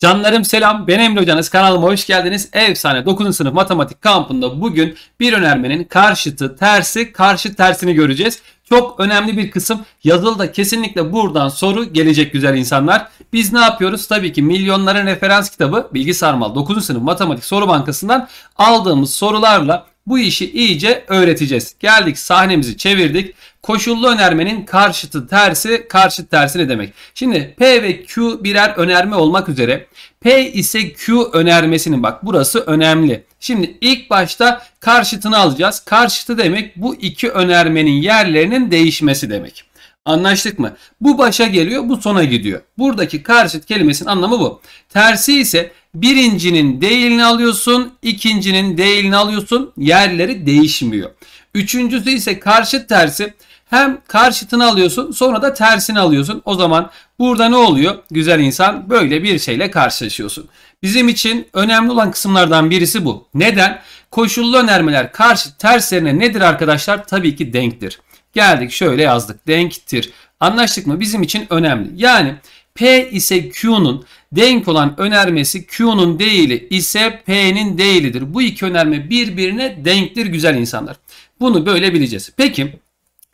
Canlarım selam. Ben Emre Hocanız. Kanalıma hoş geldiniz. Efsane 9. sınıf matematik kampında bugün bir önermenin karşıtı tersi karşı tersini göreceğiz. Çok önemli bir kısım yazılıda kesinlikle buradan soru gelecek güzel insanlar. Biz ne yapıyoruz? Tabii ki milyonların referans kitabı Bilgi Sarmal 9. sınıf matematik soru bankasından aldığımız sorularla bu işi iyice öğreteceğiz. Geldik sahnemizi çevirdik. Koşullu önermenin karşıtı tersi, karşıt tersi ne demek? Şimdi P ve Q birer önerme olmak üzere. P ise Q önermesinin bak burası önemli. Şimdi ilk başta karşıtını alacağız. Karşıtı demek bu iki önermenin yerlerinin değişmesi demek. Anlaştık mı? Bu başa geliyor, bu sona gidiyor. Buradaki karşıt kelimesinin anlamı bu. Tersi ise Birincinin değilini alıyorsun, ikincinin değilini alıyorsun. Yerleri değişmiyor. Üçüncüsü ise karşıt tersi. Hem karşıtını alıyorsun sonra da tersini alıyorsun. O zaman burada ne oluyor? Güzel insan böyle bir şeyle karşılaşıyorsun. Bizim için önemli olan kısımlardan birisi bu. Neden? Koşullu önermeler karşı terslerine nedir arkadaşlar? Tabii ki denktir. Geldik şöyle yazdık. Denktir. Anlaştık mı? Bizim için önemli. Yani P ise Q'nun denk olan önermesi Q'nun değili ise P'nin değilidir. Bu iki önerme birbirine denktir güzel insanlar. Bunu böyle bileceğiz. Peki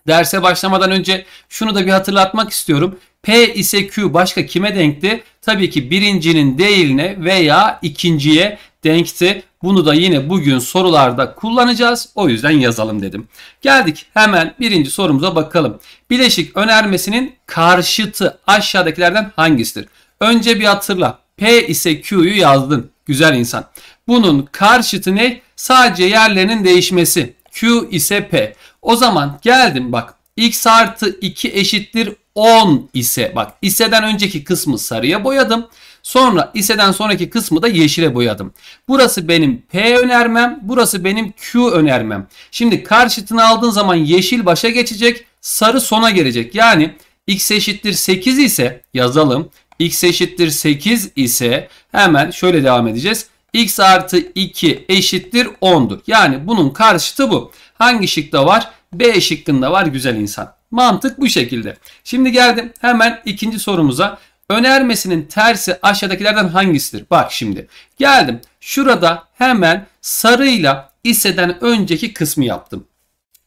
derse başlamadan önce şunu da bir hatırlatmak istiyorum. P ise Q başka kime denkti? Tabii ki birincinin değiline veya ikinciye denkti. Bunu da yine bugün sorularda kullanacağız. O yüzden yazalım dedim. Geldik hemen birinci sorumuza bakalım. Bileşik önermesinin karşıtı aşağıdakilerden hangisidir? Önce bir hatırla. P ise Q'yu yazdın. Güzel insan. Bunun karşıtı ne? Sadece yerlerinin değişmesi. Q ise P. O zaman geldim bak. X artı 2 eşittir 10 ise. Bak iseden önceki kısmı sarıya boyadım. Sonra iseden sonraki kısmı da yeşile boyadım. Burası benim P önermem. Burası benim Q önermem. Şimdi karşıtını aldığın zaman yeşil başa geçecek. Sarı sona gelecek. Yani x eşittir 8 ise yazalım. x eşittir 8 ise hemen şöyle devam edeceğiz. x artı 2 eşittir 10'dur. Yani bunun karşıtı bu. Hangi şıkta var? B şıkkında var güzel insan. Mantık bu şekilde. Şimdi geldim hemen ikinci sorumuza. Önermesinin tersi aşağıdakilerden hangisidir? Bak şimdi geldim. Şurada hemen sarıyla iseden önceki kısmı yaptım.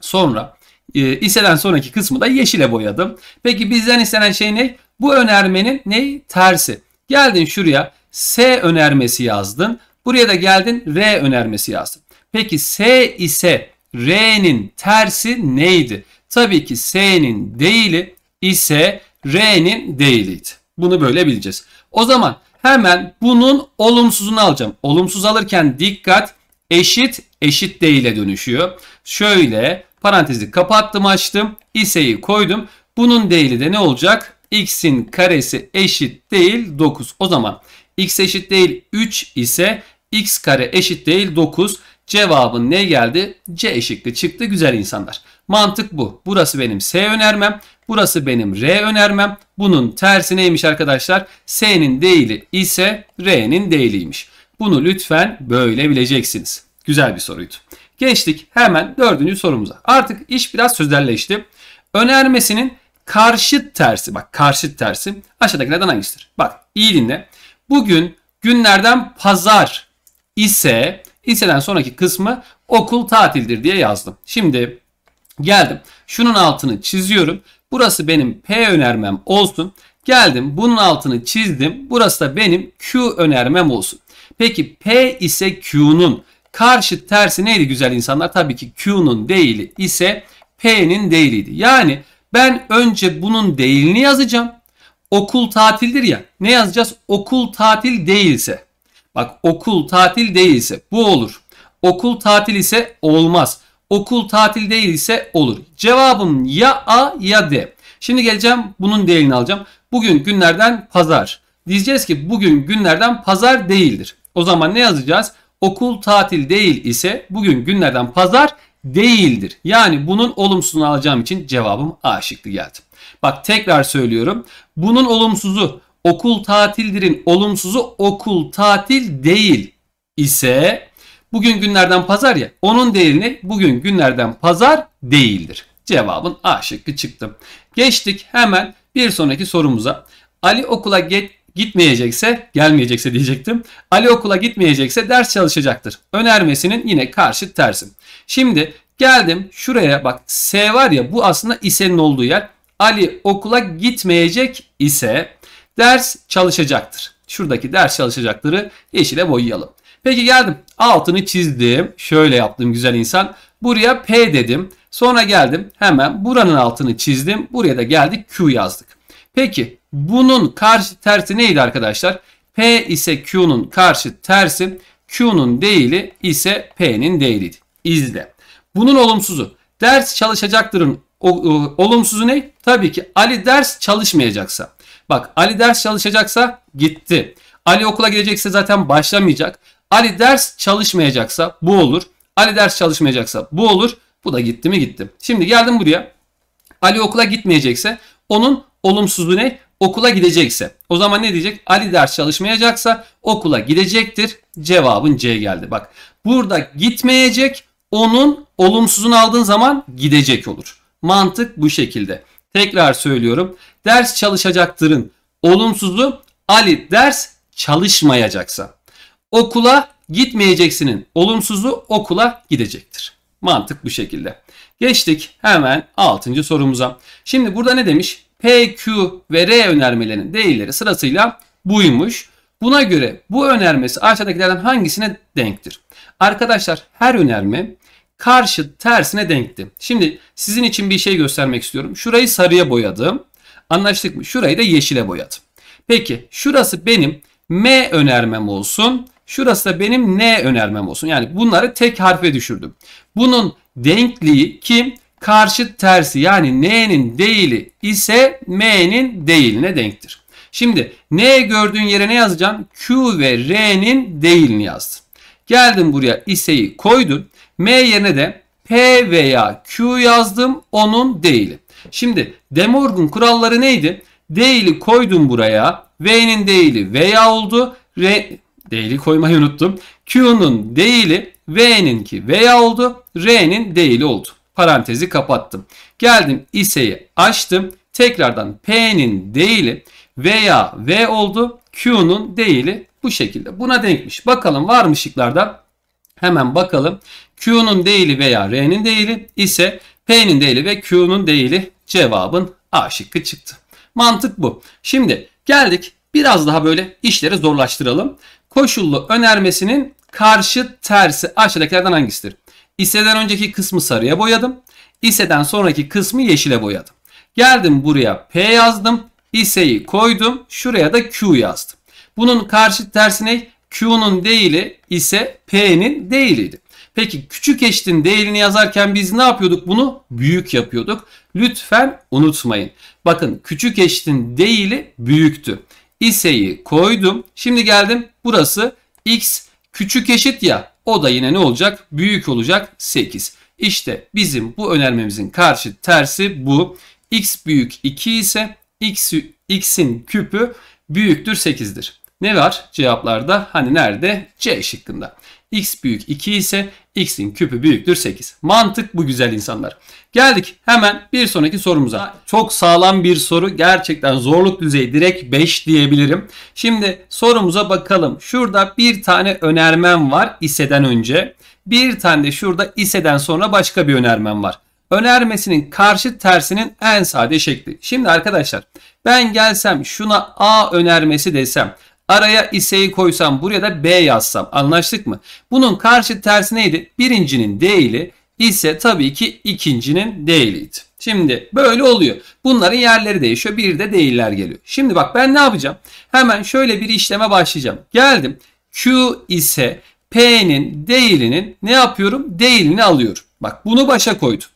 Sonra e, iseden sonraki kısmı da yeşile boyadım. Peki bizden istenen şey ne? Bu önermenin ne? Tersi. Geldin şuraya S önermesi yazdın. Buraya da geldin R önermesi yazdın. Peki S ise R'nin tersi neydi? Tabii ki S'nin değili ise R'nin değiliydi. Bunu böyle bileceğiz. O zaman hemen bunun olumsuzunu alacağım. Olumsuz alırken dikkat eşit eşit değile dönüşüyor. Şöyle parantezi kapattım açtım. İseyi koydum. Bunun değili de ne olacak? X'in karesi eşit değil 9. O zaman X eşit değil 3 ise X kare eşit değil 9. Cevabın ne geldi? C eşitli çıktı güzel insanlar. Mantık bu. Burası benim S önermem. Burası benim R önermem. Bunun tersi neymiş arkadaşlar? S'nin değili ise R'nin değiliymiş. Bunu lütfen böyle bileceksiniz. Güzel bir soruydu. Geçtik hemen dördüncü sorumuza. Artık iş biraz sözelleşti. Önermesinin karşıt tersi. Bak karşıt tersi. Aşağıdakilerden hangisidir? Bak iyi dinle. Bugün günlerden pazar ise iseden sonraki kısmı okul tatildir diye yazdım. Şimdi geldim. Şunun altını çiziyorum. Burası benim P önermem olsun. Geldim bunun altını çizdim. Burası da benim Q önermem olsun. Peki P ise Q'nun karşı tersi neydi güzel insanlar? Tabii ki Q'nun değili ise P'nin değiliydi. Yani ben önce bunun değilini yazacağım. Okul tatildir ya. Ne yazacağız? Okul tatil değilse. Bak okul tatil değilse bu olur. Okul tatil ise olmaz. Okul tatil değil ise olur. Cevabım ya A ya D. Şimdi geleceğim bunun değerini alacağım. Bugün günlerden pazar. Diyeceğiz ki bugün günlerden pazar değildir. O zaman ne yazacağız? Okul tatil değil ise bugün günlerden pazar değildir. Yani bunun olumsuzunu alacağım için cevabım A şıkkı geldi. Bak tekrar söylüyorum. Bunun olumsuzu okul tatildirin olumsuzu okul tatil değil ise Bugün günlerden pazar ya. Onun değerini bugün günlerden pazar değildir. Cevabın A şıkkı çıktı. Geçtik hemen bir sonraki sorumuza. Ali okula get gitmeyecekse, gelmeyecekse diyecektim. Ali okula gitmeyecekse ders çalışacaktır. Önermesinin yine karşı tersi. Şimdi geldim şuraya bak S var ya bu aslında ise'nin olduğu yer. Ali okula gitmeyecek ise ders çalışacaktır. Şuradaki ders çalışacakları yeşile boyayalım. Peki geldim. Altını çizdim. Şöyle yaptım güzel insan. Buraya P dedim. Sonra geldim. Hemen buranın altını çizdim. Buraya da geldik Q yazdık. Peki bunun karşı tersi neydi arkadaşlar? P ise Q'nun karşı tersi. Q'nun değili ise P'nin değiliydi. İzle. Bunun olumsuzu. Ders çalışacaktırın olumsuzu ne? Tabii ki Ali ders çalışmayacaksa. Bak Ali ders çalışacaksa gitti. Ali okula gidecekse zaten başlamayacak. Ali ders çalışmayacaksa bu olur. Ali ders çalışmayacaksa bu olur. Bu da gitti mi gitti. Şimdi geldim buraya. Ali okula gitmeyecekse onun olumsuzluğu ne? Okula gidecekse. O zaman ne diyecek? Ali ders çalışmayacaksa okula gidecektir. Cevabın C geldi. Bak burada gitmeyecek onun olumsuzunu aldığın zaman gidecek olur. Mantık bu şekilde. Tekrar söylüyorum. Ders çalışacaktırın olumsuzu Ali ders çalışmayacaksa okula gitmeyeceksinin olumsuzu okula gidecektir. Mantık bu şekilde. Geçtik hemen 6. sorumuza. Şimdi burada ne demiş? P, Q ve R önermelerinin değilleri sırasıyla buymuş. Buna göre bu önermesi aşağıdakilerden hangisine denktir? Arkadaşlar her önerme karşı tersine denkti. Şimdi sizin için bir şey göstermek istiyorum. Şurayı sarıya boyadım. Anlaştık mı? Şurayı da yeşile boyadım. Peki şurası benim M önermem olsun. Şurası da benim ne önermem olsun. Yani bunları tek harfe düşürdüm. Bunun denkliği kim? Karşıt tersi yani n'nin değili ise m'nin değiline denktir. Şimdi n gördüğün yere ne yazacaksın? Q ve r'nin değilini yazdın. Geldim buraya iseyi koydun. M yerine de P veya Q yazdım. Onun değili. Şimdi De Morgan kuralları neydi? Değili koydum buraya. V'nin değili veya oldu değeri koymayı unuttum. Q'nun değili V'ninki V'ya oldu. R'nin değili oldu. Parantezi kapattım. Geldim iseyi açtım. Tekrardan P'nin değili veya V oldu. Q'nun değili bu şekilde. Buna denkmiş. Bakalım var mı şıklarda? Hemen bakalım. Q'nun değili veya R'nin değili ise P'nin değili ve Q'nun değili cevabın A şıkkı çıktı. Mantık bu. Şimdi geldik biraz daha böyle işleri zorlaştıralım. Koşullu önermesinin karşı tersi aşağıdakilerden hangisidir? İseden önceki kısmı sarıya boyadım. İseden sonraki kısmı yeşile boyadım. Geldim buraya P yazdım. İseyi koydum. Şuraya da Q yazdım. Bunun karşı tersi ne? Q'nun değili ise P'nin değiliydi. Peki küçük eşitin değerini yazarken biz ne yapıyorduk bunu? Büyük yapıyorduk. Lütfen unutmayın. Bakın küçük eşitin değili büyüktü iseyi koydum. Şimdi geldim burası x küçük eşit ya o da yine ne olacak? Büyük olacak 8. İşte bizim bu önermemizin karşı tersi bu. x büyük 2 ise x, x'in küpü büyüktür 8'dir. Ne var cevaplarda? Hani nerede? C şıkkında x büyük 2 ise x'in küpü büyüktür 8. Mantık bu güzel insanlar. Geldik hemen bir sonraki sorumuza. Çok sağlam bir soru. Gerçekten zorluk düzeyi direkt 5 diyebilirim. Şimdi sorumuza bakalım. Şurada bir tane önermem var iseden önce. Bir tane de şurada iseden sonra başka bir önermem var. Önermesinin karşı tersinin en sade şekli. Şimdi arkadaşlar ben gelsem şuna A önermesi desem Araya iseyi koysam buraya da B yazsam anlaştık mı? Bunun karşı tersi neydi? Birincinin değili ise tabii ki ikincinin değiliydi. Şimdi böyle oluyor. Bunların yerleri değişiyor. Bir de değiller geliyor. Şimdi bak ben ne yapacağım? Hemen şöyle bir işleme başlayacağım. Geldim. Q ise P'nin değilinin ne yapıyorum? Değilini alıyorum. Bak bunu başa koydum.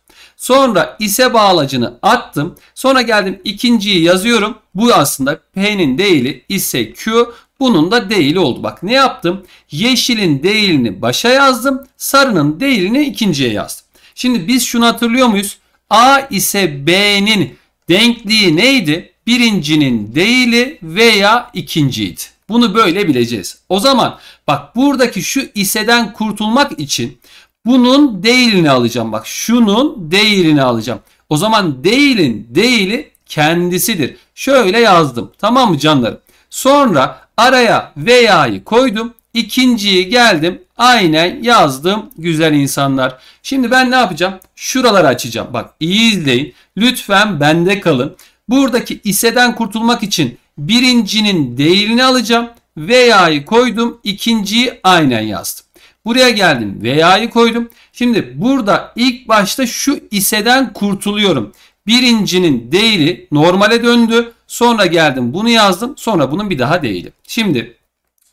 Sonra ise bağlacını attım. Sonra geldim ikinciyi yazıyorum. Bu aslında P'nin değili ise Q. Bunun da değili oldu. Bak ne yaptım? Yeşilin değilini başa yazdım. Sarının değilini ikinciye yazdım. Şimdi biz şunu hatırlıyor muyuz? A ise B'nin denkliği neydi? Birincinin değili veya ikinciydi. Bunu böyle bileceğiz. O zaman bak buradaki şu iseden kurtulmak için bunun değilini alacağım. Bak şunun değilini alacağım. O zaman değilin değili kendisidir. Şöyle yazdım. Tamam mı canlarım? Sonra araya veya'yı koydum. İkinciyi geldim. Aynen yazdım güzel insanlar. Şimdi ben ne yapacağım? Şuraları açacağım. Bak iyi izleyin. Lütfen bende kalın. Buradaki iseden kurtulmak için birincinin değilini alacağım. Veya'yı koydum. ikinciyi aynen yazdım. Buraya geldim. Veya'yı koydum. Şimdi burada ilk başta şu iseden kurtuluyorum. Birincinin değili normale döndü. Sonra geldim bunu yazdım. Sonra bunun bir daha değili. Şimdi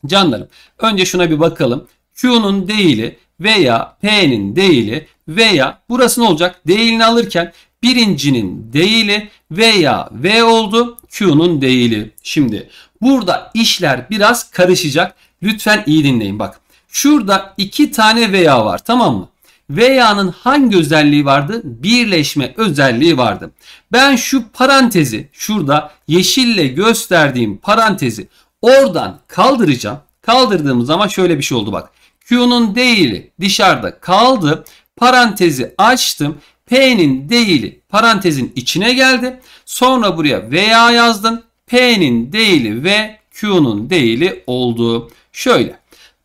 canlarım önce şuna bir bakalım. Q'nun değili veya P'nin değili veya burası ne olacak? Değilini alırken birincinin değili veya V oldu Q'nun değili. Şimdi burada işler biraz karışacak. Lütfen iyi dinleyin bak. Şurada iki tane veya var tamam mı? Veya'nın hangi özelliği vardı? Birleşme özelliği vardı. Ben şu parantezi şurada yeşille gösterdiğim parantezi oradan kaldıracağım. Kaldırdığımız zaman şöyle bir şey oldu bak. Q'nun değili dışarıda kaldı. Parantezi açtım. P'nin değili parantezin içine geldi. Sonra buraya veya yazdım. P'nin değili ve Q'nun değili oldu. Şöyle.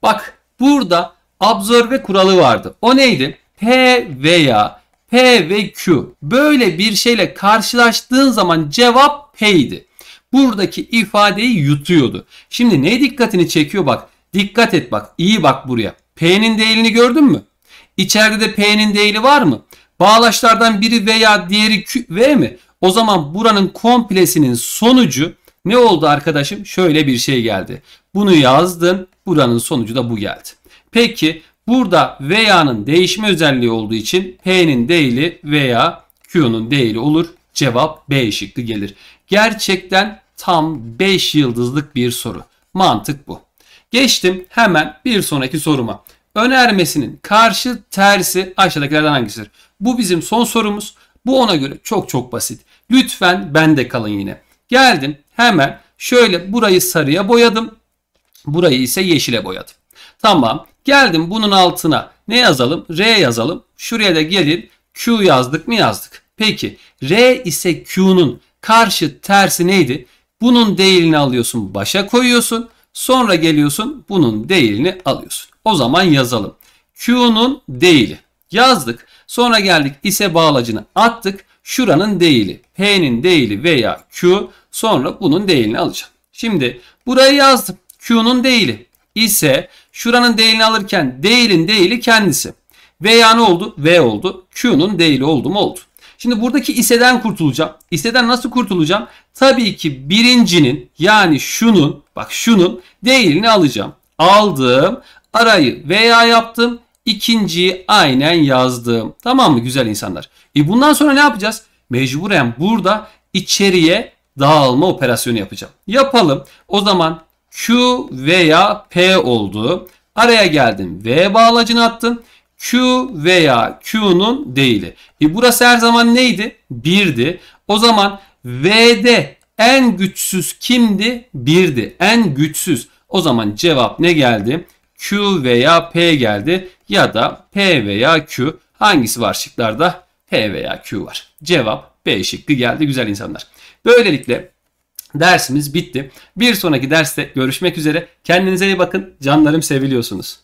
Bak Burada absorbe kuralı vardı. O neydi? P veya P ve Q. Böyle bir şeyle karşılaştığın zaman cevap P'ydi. Buradaki ifadeyi yutuyordu. Şimdi ne dikkatini çekiyor bak. Dikkat et bak. İyi bak buraya. P'nin değilini gördün mü? İçeride de P'nin değili var mı? Bağlaçlardan biri veya diğeri Q, V mi? O zaman buranın komplesinin sonucu ne oldu arkadaşım? Şöyle bir şey geldi. Bunu yazdın, Buranın sonucu da bu geldi. Peki burada veya'nın değişme özelliği olduğu için P'nin değili veya Q'nun değili olur. Cevap B şıkkı gelir. Gerçekten tam 5 yıldızlık bir soru. Mantık bu. Geçtim hemen bir sonraki soruma. Önermesinin karşı tersi aşağıdakilerden hangisidir? Bu bizim son sorumuz. Bu ona göre çok çok basit. Lütfen bende kalın yine. Geldim Hemen şöyle burayı sarıya boyadım. Burayı ise yeşile boyadım. Tamam. Geldim bunun altına ne yazalım? R yazalım. Şuraya da gelin Q yazdık mı yazdık. Peki R ise Q'nun karşı tersi neydi? Bunun değilini alıyorsun başa koyuyorsun. Sonra geliyorsun bunun değilini alıyorsun. O zaman yazalım. Q'nun değili yazdık. Sonra geldik ise bağlacını attık. Şuranın değili P'nin değili veya Q Sonra bunun değilini alacağım. Şimdi buraya yazdım. Q'nun değili ise şuranın değilini alırken değilin değili kendisi. Veya ne oldu? V oldu. Q'nun değili oldu mu oldu. Şimdi buradaki iseden kurtulacağım. İseden nasıl kurtulacağım? Tabii ki birincinin yani şunun bak şunun değilini alacağım. Aldım. Arayı veya yaptım. İkinciyi aynen yazdım. Tamam mı güzel insanlar? E bundan sonra ne yapacağız? Mecburen burada içeriye dağılma operasyonu yapacağım. Yapalım. O zaman Q veya P oldu. Araya geldim. V bağlacını attım. Q veya Q'nun değili. E burası her zaman neydi? 1'di. O zaman V'de en güçsüz kimdi? 1'di. En güçsüz. O zaman cevap ne geldi? Q veya P geldi ya da P veya Q hangisi var şıklarda? P veya Q var. Cevap B şıkkı geldi güzel insanlar. Böylelikle dersimiz bitti. Bir sonraki derste görüşmek üzere. Kendinize iyi bakın. Canlarım seviliyorsunuz.